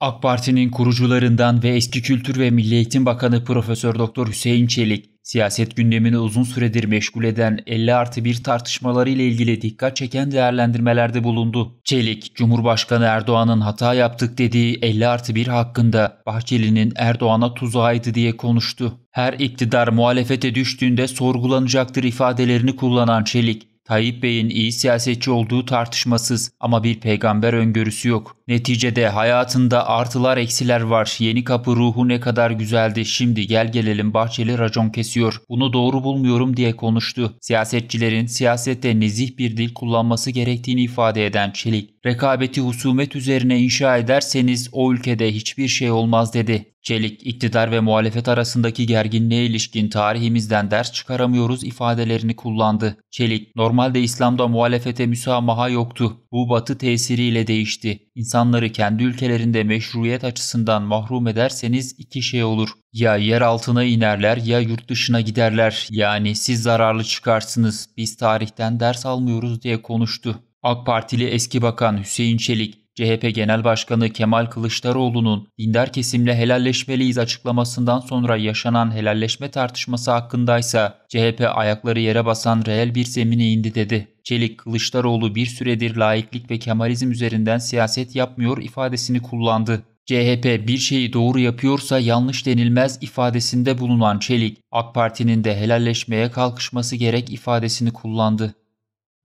AK Parti'nin kurucularından ve eski Kültür ve Milli Eğitim Bakanı Profesör Doktor Hüseyin Çelik, siyaset gündemini uzun süredir meşgul eden 50 artı 1 tartışmaları ile ilgili dikkat çeken değerlendirmelerde bulundu. Çelik, Cumhurbaşkanı Erdoğan'ın hata yaptık dediği 50 artı 1 hakkında Bahçeli'nin Erdoğan'a tuzağıydı diye konuştu. Her iktidar muhalefete düştüğünde sorgulanacaktır ifadelerini kullanan Çelik, Tayyip Bey'in iyi siyasetçi olduğu tartışmasız ama bir peygamber öngörüsü yok. Neticede hayatında artılar eksiler var. Yeni kapı ruhu ne kadar güzeldi. Şimdi gel gelelim Bahçeli racon kesiyor. Bunu doğru bulmuyorum diye konuştu. Siyasetçilerin siyasette nezih bir dil kullanması gerektiğini ifade eden Çelik, rekabeti husumet üzerine inşa ederseniz o ülkede hiçbir şey olmaz dedi. Çelik, iktidar ve muhalefet arasındaki gerginliğe ilişkin tarihimizden ders çıkaramıyoruz ifadelerini kullandı. Çelik, normal Normalde İslam'da muhalefete müsamaha yoktu. Bu batı tesiriyle değişti. İnsanları kendi ülkelerinde meşruiyet açısından mahrum ederseniz iki şey olur. Ya yer altına inerler ya yurt dışına giderler. Yani siz zararlı çıkarsınız. Biz tarihten ders almıyoruz diye konuştu. AK Partili eski bakan Hüseyin Çelik, CHP Genel Başkanı Kemal Kılıçdaroğlu'nun dindar kesimle helalleşmeliyiz açıklamasından sonra yaşanan helalleşme tartışması hakkındaysa CHP ayakları yere basan reel bir zemine indi dedi. Çelik, Kılıçdaroğlu bir süredir laiklik ve kemalizm üzerinden siyaset yapmıyor ifadesini kullandı. CHP bir şeyi doğru yapıyorsa yanlış denilmez ifadesinde bulunan Çelik, AK Parti'nin de helalleşmeye kalkışması gerek ifadesini kullandı.